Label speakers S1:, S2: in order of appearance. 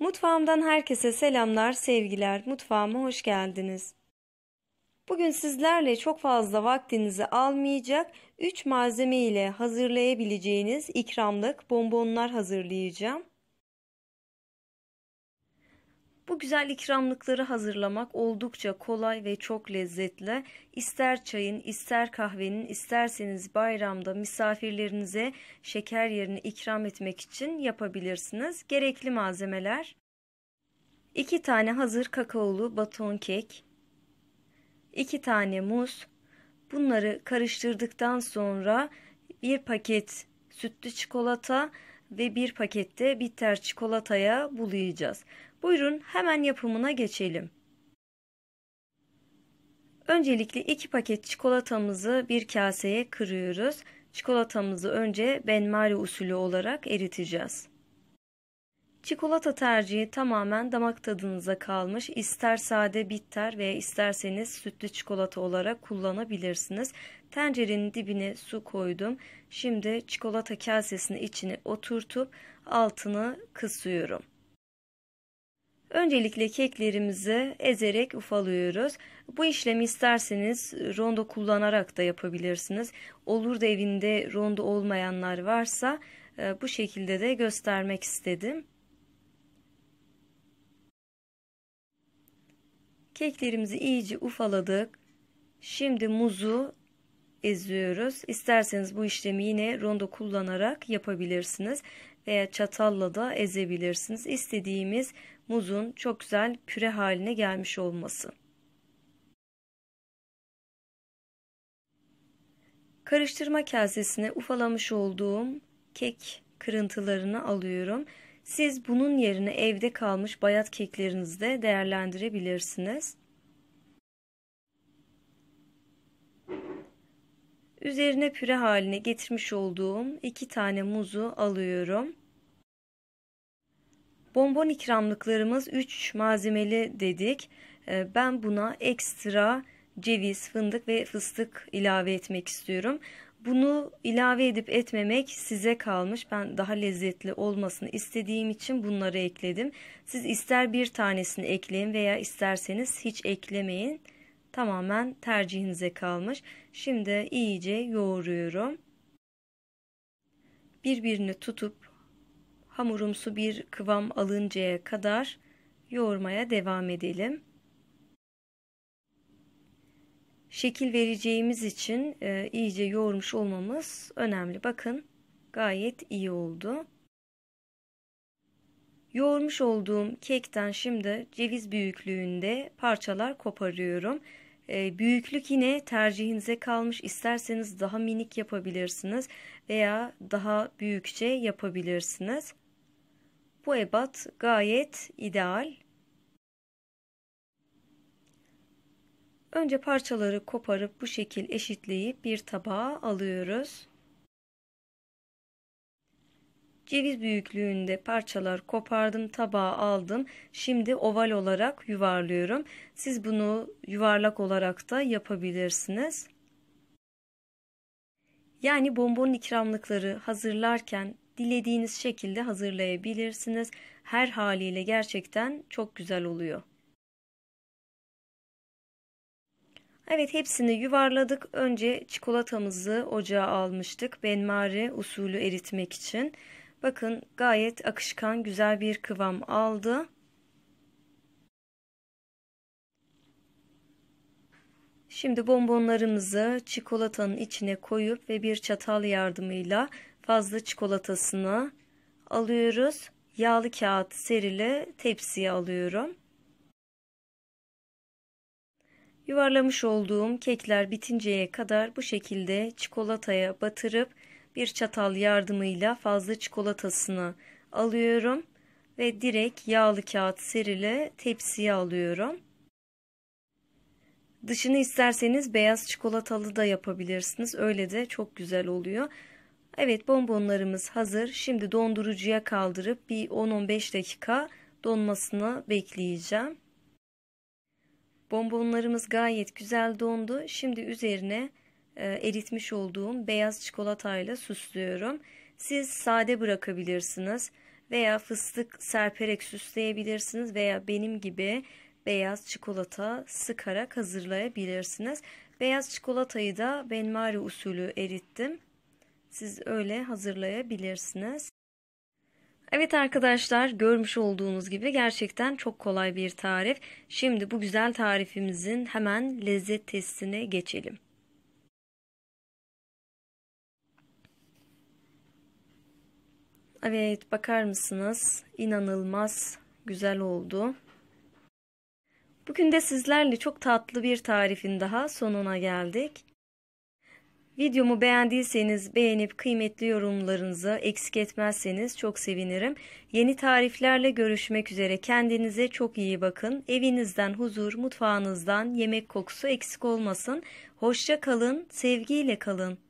S1: Mutfağımdan herkese selamlar, sevgiler. Mutfağıma hoş geldiniz. Bugün sizlerle çok fazla vaktinizi almayacak 3 malzeme ile hazırlayabileceğiniz ikramlık bonbonlar hazırlayacağım. Bu güzel ikramlıkları hazırlamak oldukça kolay ve çok lezzetli. İster çayın, ister kahvenin, isterseniz bayramda misafirlerinize şeker yerine ikram etmek için yapabilirsiniz. Gerekli malzemeler 2 tane hazır kakaolu baton kek, 2 tane muz. Bunları karıştırdıktan sonra bir paket sütlü çikolata ve bir pakette bitter çikolataya bulayacağız. Buyurun hemen yapımına geçelim. Öncelikle iki paket çikolatamızı bir kaseye kırıyoruz. Çikolatamızı önce benmari usulü olarak eriteceğiz. Çikolata tercihi tamamen damak tadınıza kalmış. İster sade bitter veya isterseniz sütlü çikolata olarak kullanabilirsiniz. Tencerenin dibine su koydum. Şimdi çikolata kasesinin içine oturtup altını kısıyorum. Öncelikle keklerimizi ezerek ufalıyoruz. Bu işlemi isterseniz rondo kullanarak da yapabilirsiniz. Olur da evinde rondo olmayanlar varsa e, bu şekilde de göstermek istedim. Keklerimizi iyice ufaladık. Şimdi muzu eziyoruz. İsterseniz bu işlemi yine rondo kullanarak yapabilirsiniz veya çatalla da ezebilirsiniz. İstediğimiz muzun çok güzel püre haline gelmiş olması. Karıştırma kasesine ufalamış olduğum kek kırıntılarını alıyorum. Siz bunun yerine evde kalmış bayat keklerinizi de değerlendirebilirsiniz. Üzerine püre haline getirmiş olduğum iki tane muzu alıyorum. Bonbon ikramlıklarımız 3 malzemeli dedik. Ee, ben buna ekstra ceviz, fındık ve fıstık ilave etmek istiyorum. Bunu ilave edip etmemek size kalmış. Ben daha lezzetli olmasını istediğim için bunları ekledim. Siz ister bir tanesini ekleyin veya isterseniz hiç eklemeyin. Tamamen tercihinize kalmış. Şimdi iyice yoğuruyorum. Birbirini tutup hamurumsu bir kıvam alıncaya kadar yoğurmaya devam edelim. Şekil vereceğimiz için e, iyice yoğurmuş olmamız önemli. Bakın gayet iyi oldu. Yoğurmuş olduğum kekten şimdi ceviz büyüklüğünde parçalar koparıyorum. E, büyüklük yine tercihinize kalmış. İsterseniz daha minik yapabilirsiniz veya daha büyükçe yapabilirsiniz. Bu ebat gayet ideal. Önce parçaları koparıp bu şekil eşitleyip bir tabağa alıyoruz. Ceviz büyüklüğünde parçalar kopardım, tabağa aldım. Şimdi oval olarak yuvarlıyorum. Siz bunu yuvarlak olarak da yapabilirsiniz. Yani bonbon ikramlıkları hazırlarken dilediğiniz şekilde hazırlayabilirsiniz. Her haliyle gerçekten çok güzel oluyor. Evet hepsini yuvarladık. Önce çikolatamızı ocağa almıştık. Benmari usulü eritmek için. Bakın gayet akışkan güzel bir kıvam aldı. Şimdi bonbonlarımızı çikolatanın içine koyup ve bir çatal yardımıyla fazla çikolatasını alıyoruz. Yağlı kağıt serili tepsiye alıyorum. Yuvarlamış olduğum kekler bitinceye kadar bu şekilde çikolataya batırıp bir çatal yardımıyla fazla çikolatasını alıyorum ve direkt yağlı kağıt serili tepsiye alıyorum. Dışını isterseniz beyaz çikolatalı da yapabilirsiniz. Öyle de çok güzel oluyor. Evet bonbonlarımız hazır. Şimdi dondurucuya kaldırıp bir 10-15 dakika donmasını bekleyeceğim. Bonbonlarımız gayet güzel dondu. Şimdi üzerine e, eritmiş olduğum beyaz çikolatayla süslüyorum. Siz sade bırakabilirsiniz veya fıstık serperek süsleyebilirsiniz veya benim gibi beyaz çikolata sıkarak hazırlayabilirsiniz. Beyaz çikolatayı da benmari usulü erittim. Siz öyle hazırlayabilirsiniz. Evet arkadaşlar görmüş olduğunuz gibi gerçekten çok kolay bir tarif. Şimdi bu güzel tarifimizin hemen lezzet testine geçelim. Evet bakar mısınız? İnanılmaz güzel oldu. Bugün de sizlerle çok tatlı bir tarifin daha sonuna geldik. Videomu beğendiyseniz beğenip kıymetli yorumlarınızı eksik etmezseniz çok sevinirim. Yeni tariflerle görüşmek üzere. Kendinize çok iyi bakın. Evinizden huzur, mutfağınızdan yemek kokusu eksik olmasın. Hoşça kalın, sevgiyle kalın.